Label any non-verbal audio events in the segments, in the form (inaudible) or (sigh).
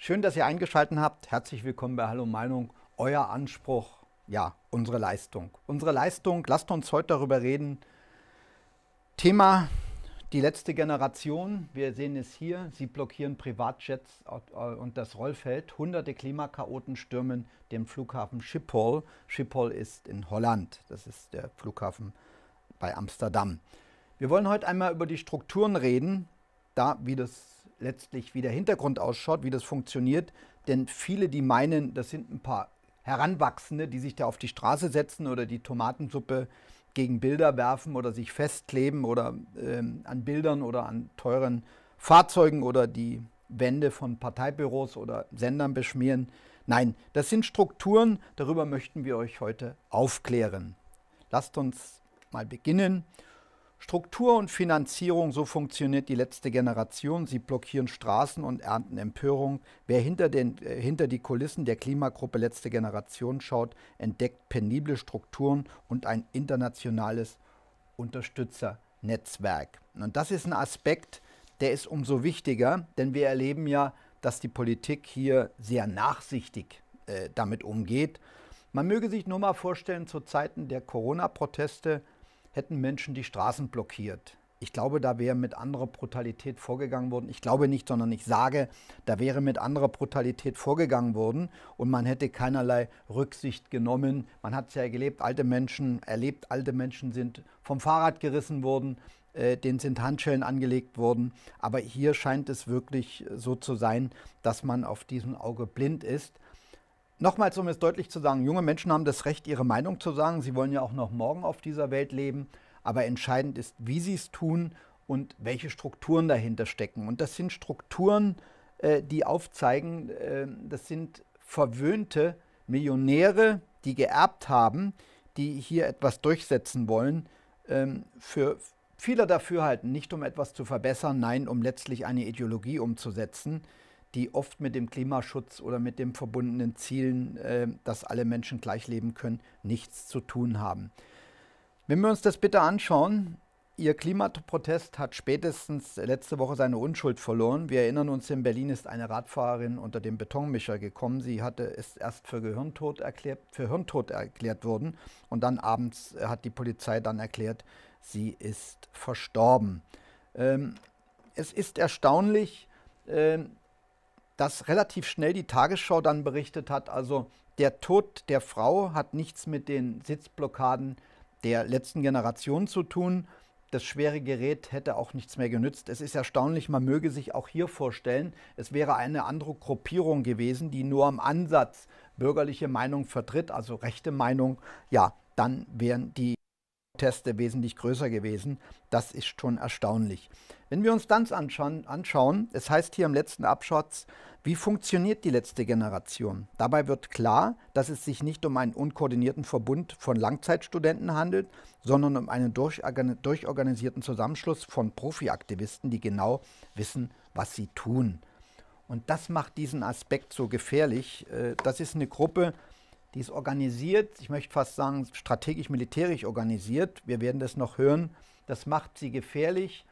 Schön, dass ihr eingeschaltet habt. Herzlich willkommen bei Hallo Meinung. Euer Anspruch, ja, unsere Leistung. Unsere Leistung, lasst uns heute darüber reden. Thema die letzte Generation. Wir sehen es hier. Sie blockieren Privatjets und das Rollfeld. Hunderte Klimakaoten stürmen den Flughafen Schiphol. Schiphol ist in Holland. Das ist der Flughafen bei Amsterdam. Wir wollen heute einmal über die Strukturen reden, da, wie das letztlich, wie der Hintergrund ausschaut, wie das funktioniert. Denn viele, die meinen, das sind ein paar Heranwachsende, die sich da auf die Straße setzen oder die Tomatensuppe gegen Bilder werfen oder sich festkleben oder ähm, an Bildern oder an teuren Fahrzeugen oder die Wände von Parteibüros oder Sendern beschmieren. Nein, das sind Strukturen, darüber möchten wir euch heute aufklären. Lasst uns mal beginnen Struktur und Finanzierung, so funktioniert die letzte Generation. Sie blockieren Straßen und ernten Empörung. Wer hinter, den, äh, hinter die Kulissen der Klimagruppe Letzte Generation schaut, entdeckt penible Strukturen und ein internationales Unterstützernetzwerk. Und das ist ein Aspekt, der ist umso wichtiger, denn wir erleben ja, dass die Politik hier sehr nachsichtig äh, damit umgeht. Man möge sich nur mal vorstellen, zu Zeiten der Corona-Proteste, hätten Menschen die Straßen blockiert. Ich glaube, da wäre mit anderer Brutalität vorgegangen worden. Ich glaube nicht, sondern ich sage, da wäre mit anderer Brutalität vorgegangen worden und man hätte keinerlei Rücksicht genommen. Man hat es ja gelebt, alte Menschen erlebt, alte Menschen sind vom Fahrrad gerissen worden, äh, denen sind Handschellen angelegt worden. Aber hier scheint es wirklich so zu sein, dass man auf diesem Auge blind ist. Nochmals, um es deutlich zu sagen, junge Menschen haben das Recht, ihre Meinung zu sagen. Sie wollen ja auch noch morgen auf dieser Welt leben. Aber entscheidend ist, wie sie es tun und welche Strukturen dahinter stecken. Und das sind Strukturen, äh, die aufzeigen, äh, das sind verwöhnte Millionäre, die geerbt haben, die hier etwas durchsetzen wollen, ähm, für viele dafür halten, nicht um etwas zu verbessern, nein, um letztlich eine Ideologie umzusetzen die oft mit dem Klimaschutz oder mit den verbundenen Zielen, äh, dass alle Menschen gleich leben können, nichts zu tun haben. Wenn wir uns das bitte anschauen, Ihr Klimaprotest hat spätestens letzte Woche seine Unschuld verloren. Wir erinnern uns, in Berlin ist eine Radfahrerin unter dem Betonmischer gekommen. Sie hatte es erst für Gehirntod erklärt, für Hirntod erklärt worden und dann abends äh, hat die Polizei dann erklärt, sie ist verstorben. Ähm, es ist erstaunlich, ähm, dass relativ schnell die Tagesschau dann berichtet hat, also der Tod der Frau hat nichts mit den Sitzblockaden der letzten Generation zu tun. Das schwere Gerät hätte auch nichts mehr genützt. Es ist erstaunlich, man möge sich auch hier vorstellen, es wäre eine andere Gruppierung gewesen, die nur am Ansatz bürgerliche Meinung vertritt, also rechte Meinung. Ja, dann wären die Teste wesentlich größer gewesen. Das ist schon erstaunlich. Wenn wir uns dann anschauen, anschauen, es heißt hier im letzten Abschatz, wie funktioniert die letzte Generation? Dabei wird klar, dass es sich nicht um einen unkoordinierten Verbund von Langzeitstudenten handelt, sondern um einen durchorganisierten Zusammenschluss von Profiaktivisten, die genau wissen, was sie tun. Und das macht diesen Aspekt so gefährlich. Äh, das ist eine Gruppe, die ist organisiert, ich möchte fast sagen strategisch-militärisch organisiert. Wir werden das noch hören. Das macht sie gefährlich.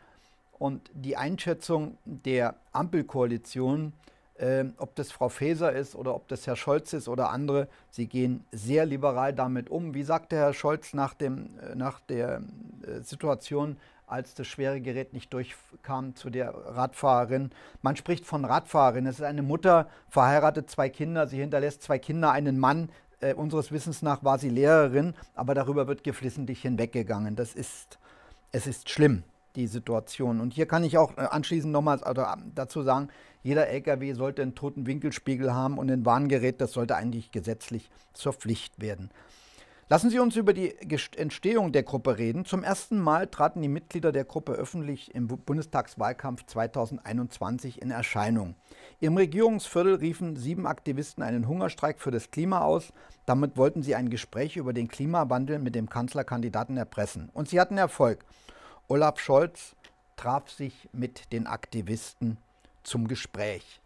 Und die Einschätzung der Ampelkoalition, äh, ob das Frau Faeser ist oder ob das Herr Scholz ist oder andere, sie gehen sehr liberal damit um. Wie sagte Herr Scholz nach, dem, äh, nach der äh, Situation, als das schwere Gerät nicht durchkam zu der Radfahrerin. Man spricht von Radfahrerin. Es ist eine Mutter, verheiratet zwei Kinder, sie hinterlässt zwei Kinder, einen Mann, äh, unseres Wissens nach war sie Lehrerin, aber darüber wird geflissentlich hinweggegangen. Das ist, es ist schlimm, die Situation. Und hier kann ich auch äh, anschließend nochmals also ähm, dazu sagen, jeder LKW sollte einen toten Winkelspiegel haben und ein Warngerät, das sollte eigentlich gesetzlich zur Pflicht werden. Lassen Sie uns über die Entstehung der Gruppe reden. Zum ersten Mal traten die Mitglieder der Gruppe öffentlich im Bundestagswahlkampf 2021 in Erscheinung. Im Regierungsviertel riefen sieben Aktivisten einen Hungerstreik für das Klima aus. Damit wollten sie ein Gespräch über den Klimawandel mit dem Kanzlerkandidaten erpressen. Und sie hatten Erfolg. Olaf Scholz traf sich mit den Aktivisten zum Gespräch.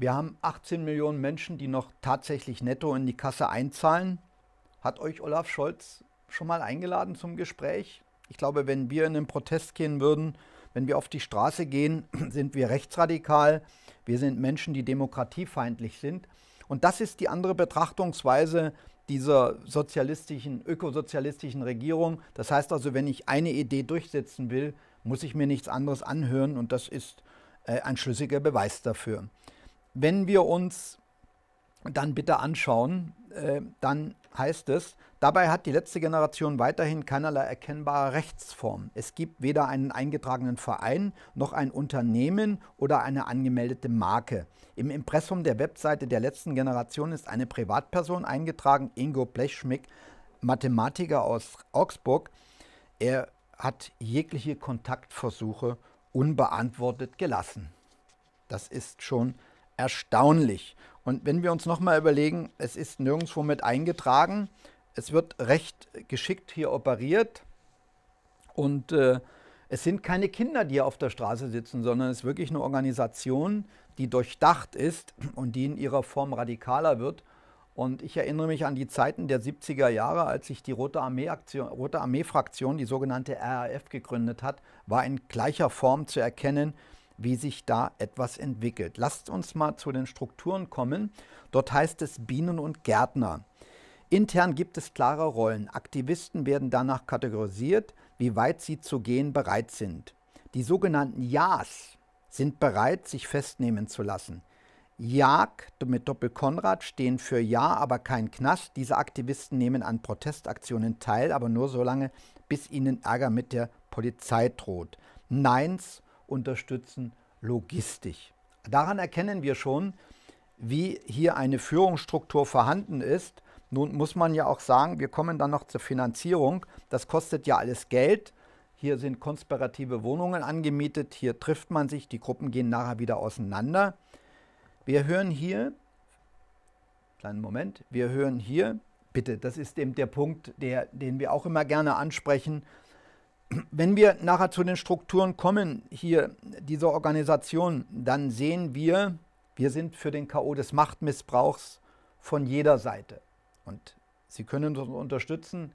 Wir haben 18 Millionen Menschen, die noch tatsächlich netto in die Kasse einzahlen. Hat euch Olaf Scholz schon mal eingeladen zum Gespräch? Ich glaube, wenn wir in den Protest gehen würden, wenn wir auf die Straße gehen, (clears throat) sind wir rechtsradikal. Wir sind Menschen, die demokratiefeindlich sind. Und das ist die andere Betrachtungsweise dieser sozialistischen, ökosozialistischen Regierung. Das heißt also, wenn ich eine Idee durchsetzen will, muss ich mir nichts anderes anhören und das ist äh, ein schlüssiger Beweis dafür wenn wir uns dann bitte anschauen, äh, dann heißt es, dabei hat die letzte Generation weiterhin keinerlei erkennbare Rechtsform. Es gibt weder einen eingetragenen Verein noch ein Unternehmen oder eine angemeldete Marke. Im Impressum der Webseite der letzten Generation ist eine Privatperson eingetragen, Ingo Blechschmick, Mathematiker aus Augsburg. Er hat jegliche Kontaktversuche unbeantwortet gelassen. Das ist schon erstaunlich. Und wenn wir uns nochmal überlegen, es ist nirgendwo mit eingetragen, es wird recht geschickt hier operiert und äh, es sind keine Kinder, die auf der Straße sitzen, sondern es ist wirklich eine Organisation, die durchdacht ist und die in ihrer Form radikaler wird. Und ich erinnere mich an die Zeiten der 70er Jahre, als sich die Rote Armee-Fraktion, Rote Armee die sogenannte RAF, gegründet hat, war in gleicher Form zu erkennen, wie sich da etwas entwickelt. Lasst uns mal zu den Strukturen kommen. Dort heißt es Bienen und Gärtner. Intern gibt es klare Rollen. Aktivisten werden danach kategorisiert, wie weit sie zu gehen bereit sind. Die sogenannten Ja's sind bereit, sich festnehmen zu lassen. Jag mit Doppelkonrad stehen für Ja, aber kein Knast. Diese Aktivisten nehmen an Protestaktionen teil, aber nur so lange, bis ihnen Ärger mit der Polizei droht. Neins unterstützen logistisch. Daran erkennen wir schon, wie hier eine Führungsstruktur vorhanden ist. Nun muss man ja auch sagen, wir kommen dann noch zur Finanzierung. Das kostet ja alles Geld. Hier sind konspirative Wohnungen angemietet. Hier trifft man sich. Die Gruppen gehen nachher wieder auseinander. Wir hören hier, kleinen Moment, wir hören hier, bitte, das ist eben der Punkt, der, den wir auch immer gerne ansprechen, wenn wir nachher zu den Strukturen kommen, hier dieser Organisation, dann sehen wir, wir sind für den K.O. des Machtmissbrauchs von jeder Seite. Und Sie können uns unterstützen.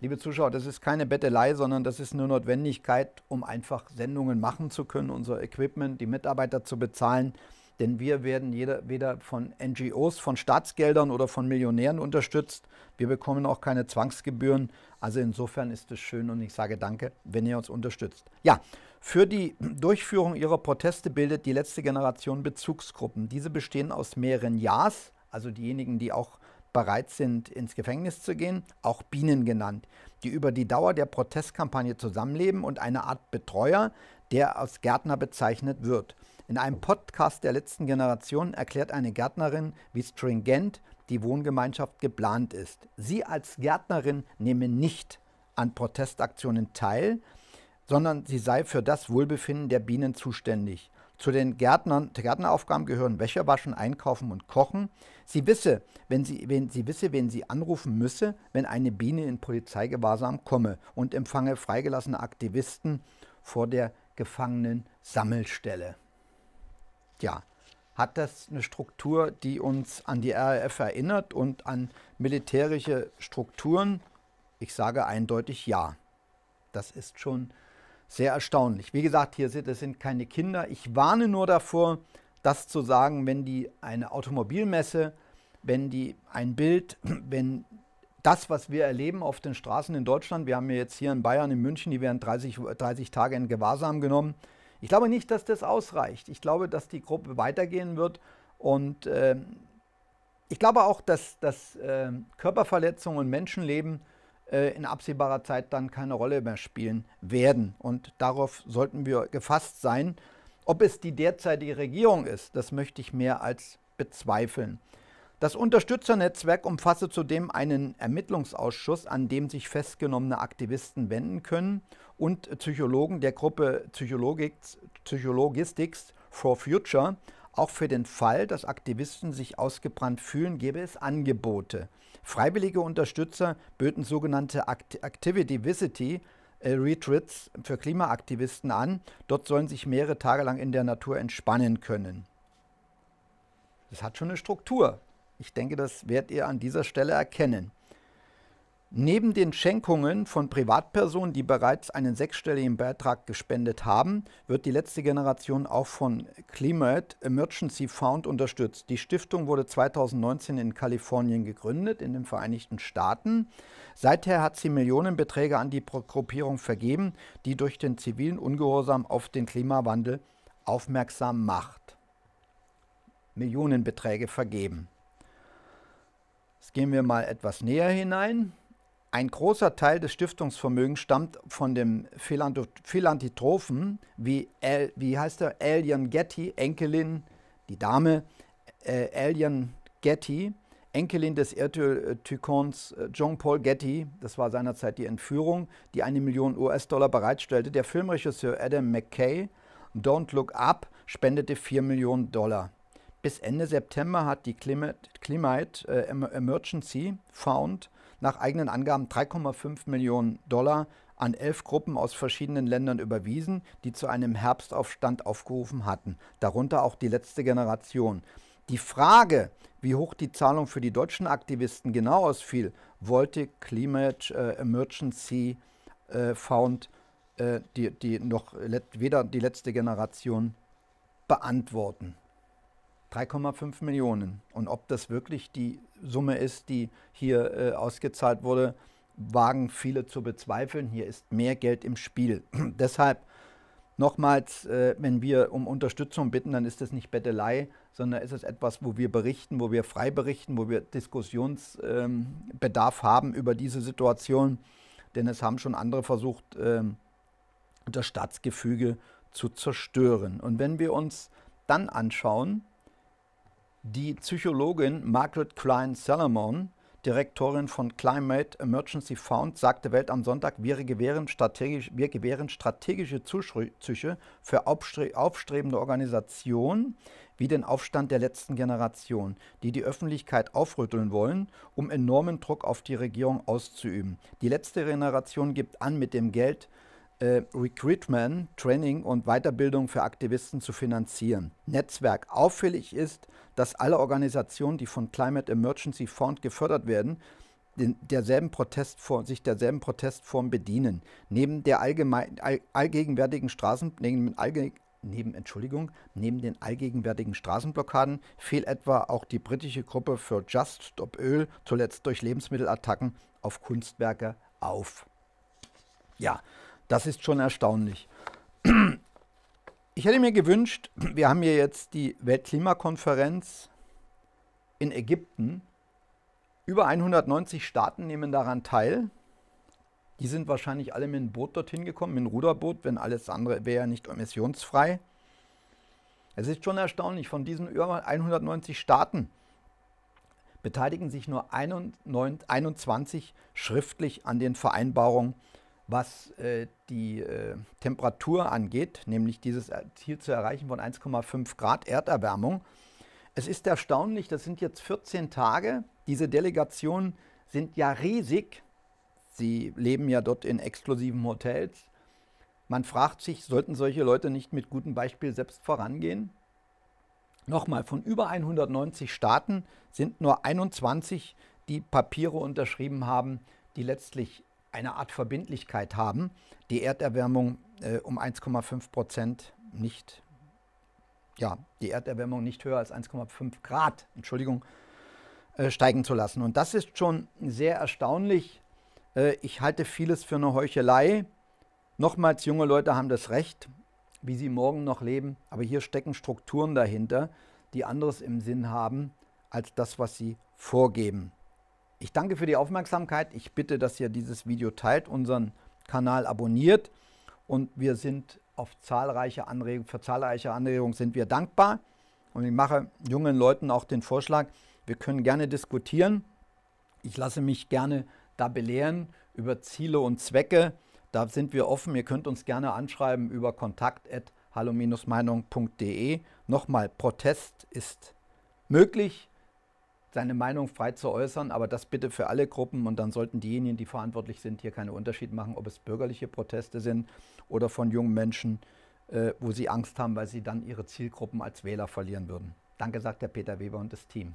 Liebe Zuschauer, das ist keine Bettelei, sondern das ist eine Notwendigkeit, um einfach Sendungen machen zu können, unser Equipment, die Mitarbeiter zu bezahlen. Denn wir werden jeder, weder von NGOs, von Staatsgeldern oder von Millionären unterstützt. Wir bekommen auch keine Zwangsgebühren. Also insofern ist es schön und ich sage danke, wenn ihr uns unterstützt. Ja, für die Durchführung ihrer Proteste bildet die letzte Generation Bezugsgruppen. Diese bestehen aus mehreren Ja's, also diejenigen, die auch bereit sind, ins Gefängnis zu gehen, auch Bienen genannt, die über die Dauer der Protestkampagne zusammenleben und eine Art Betreuer, der als Gärtner bezeichnet wird. In einem Podcast der letzten Generation erklärt eine Gärtnerin, wie stringent die Wohngemeinschaft geplant ist. Sie als Gärtnerin nehme nicht an Protestaktionen teil, sondern sie sei für das Wohlbefinden der Bienen zuständig. Zu den Gärtnern, Gärtneraufgaben gehören Wäsche waschen, einkaufen und kochen. Sie wisse, wenn sie, wenn sie wisse, wen sie anrufen müsse, wenn eine Biene in Polizeigewahrsam komme und empfange freigelassene Aktivisten vor der gefangenen Sammelstelle ja, hat das eine Struktur, die uns an die RAF erinnert und an militärische Strukturen? Ich sage eindeutig ja. Das ist schon sehr erstaunlich. Wie gesagt, hier sind, das sind keine Kinder. Ich warne nur davor, das zu sagen, wenn die eine Automobilmesse, wenn die ein Bild, (clears throat) wenn das, was wir erleben auf den Straßen in Deutschland, wir haben ja jetzt hier in Bayern, in München, die werden 30, 30 Tage in Gewahrsam genommen, ich glaube nicht, dass das ausreicht. Ich glaube, dass die Gruppe weitergehen wird und äh, ich glaube auch, dass, dass äh, Körperverletzungen und Menschenleben äh, in absehbarer Zeit dann keine Rolle mehr spielen werden. Und darauf sollten wir gefasst sein. Ob es die derzeitige Regierung ist, das möchte ich mehr als bezweifeln. Das Unterstützernetzwerk umfasse zudem einen Ermittlungsausschuss, an dem sich festgenommene Aktivisten wenden können und Psychologen der Gruppe Psychologistics for Future. Auch für den Fall, dass Aktivisten sich ausgebrannt fühlen, gäbe es Angebote. Freiwillige Unterstützer böten sogenannte Act Activity Visity, äh, Retreats für Klimaaktivisten an. Dort sollen sich mehrere Tage lang in der Natur entspannen können. Das hat schon eine Struktur. Ich denke, das werdet ihr an dieser Stelle erkennen. Neben den Schenkungen von Privatpersonen, die bereits einen sechsstelligen Beitrag gespendet haben, wird die letzte Generation auch von Climate Emergency Fund unterstützt. Die Stiftung wurde 2019 in Kalifornien gegründet, in den Vereinigten Staaten. Seither hat sie Millionenbeträge an die Gruppierung vergeben, die durch den zivilen Ungehorsam auf den Klimawandel aufmerksam macht. Millionenbeträge vergeben. Jetzt gehen wir mal etwas näher hinein. Ein großer Teil des Stiftungsvermögens stammt von dem Philanthropen wie, El, wie heißt er, Elian Getty, Enkelin, die Dame äh, Elian Getty, Enkelin des Erdöltykons äh, Jean-Paul Getty, das war seinerzeit die Entführung, die eine Million US-Dollar bereitstellte. Der Filmregisseur Adam McKay, Don't Look Up, spendete 4 Millionen Dollar. Bis Ende September hat die Climate, Climate äh, Emergency Fund nach eigenen Angaben 3,5 Millionen Dollar an elf Gruppen aus verschiedenen Ländern überwiesen, die zu einem Herbstaufstand aufgerufen hatten, darunter auch die letzte Generation. Die Frage, wie hoch die Zahlung für die deutschen Aktivisten genau ausfiel, wollte Climate äh, Emergency äh, Fund äh, die, die noch weder die letzte Generation beantworten. 3,5 Millionen. Und ob das wirklich die Summe ist, die hier äh, ausgezahlt wurde, wagen viele zu bezweifeln. Hier ist mehr Geld im Spiel. (clears throat) Deshalb nochmals, äh, wenn wir um Unterstützung bitten, dann ist das nicht Bettelei, sondern ist es etwas, wo wir berichten, wo wir frei berichten, wo wir Diskussionsbedarf ähm, haben über diese Situation. Denn es haben schon andere versucht, ähm, das Staatsgefüge zu zerstören. Und wenn wir uns dann anschauen, die Psychologin Margaret Klein Salomon, Direktorin von Climate Emergency Fund, sagte Welt am Sonntag, wir gewähren, strategisch, wir gewähren strategische Zuschüsse für aufstre aufstrebende Organisationen wie den Aufstand der letzten Generation, die die Öffentlichkeit aufrütteln wollen, um enormen Druck auf die Regierung auszuüben. Die letzte Generation gibt an, mit dem Geld, äh, Recruitment, Training und Weiterbildung für Aktivisten zu finanzieren. Netzwerk. Auffällig ist, dass alle Organisationen, die von Climate Emergency Fund gefördert werden, den, derselben Protestform, sich derselben Protestform bedienen. Neben der allgemein, all, allgegenwärtigen Straßen, neben, allge, neben, Entschuldigung, neben den allgegenwärtigen Straßenblockaden fehlt etwa auch die britische Gruppe für Just Stop Öl, zuletzt durch Lebensmittelattacken auf Kunstwerke auf. Ja, das ist schon erstaunlich. (clears throat) Ich hätte mir gewünscht, wir haben hier jetzt die Weltklimakonferenz in Ägypten. Über 190 Staaten nehmen daran teil. Die sind wahrscheinlich alle mit einem Boot dorthin gekommen, mit einem Ruderboot, wenn alles andere wäre ja nicht emissionsfrei. Es ist schon erstaunlich, von diesen über 190 Staaten beteiligen sich nur 21 schriftlich an den Vereinbarungen was äh, die äh, Temperatur angeht, nämlich dieses äh, Ziel zu erreichen von 1,5 Grad Erderwärmung. Es ist erstaunlich, das sind jetzt 14 Tage. Diese Delegationen sind ja riesig. Sie leben ja dort in exklusiven Hotels. Man fragt sich, sollten solche Leute nicht mit gutem Beispiel selbst vorangehen? Nochmal, von über 190 Staaten sind nur 21, die Papiere unterschrieben haben, die letztlich eine Art Verbindlichkeit haben, die Erderwärmung äh, um 1,5 Prozent nicht, ja, die Erderwärmung nicht höher als 1,5 Grad, Entschuldigung, äh, steigen zu lassen. Und das ist schon sehr erstaunlich. Äh, ich halte vieles für eine Heuchelei. Nochmals, junge Leute haben das Recht, wie sie morgen noch leben, aber hier stecken Strukturen dahinter, die anderes im Sinn haben als das, was sie vorgeben. Ich danke für die Aufmerksamkeit. Ich bitte, dass ihr dieses Video teilt, unseren Kanal abonniert und wir sind auf zahlreiche Anregungen, für zahlreiche Anregungen sind wir dankbar. Und ich mache jungen Leuten auch den Vorschlag, wir können gerne diskutieren. Ich lasse mich gerne da belehren über Ziele und Zwecke. Da sind wir offen. Ihr könnt uns gerne anschreiben über kontakt.hallo-meinung.de. Nochmal, Protest ist möglich seine Meinung frei zu äußern, aber das bitte für alle Gruppen und dann sollten diejenigen, die verantwortlich sind, hier keinen Unterschied machen, ob es bürgerliche Proteste sind oder von jungen Menschen, äh, wo sie Angst haben, weil sie dann ihre Zielgruppen als Wähler verlieren würden. Danke, sagt der Peter Weber und das Team.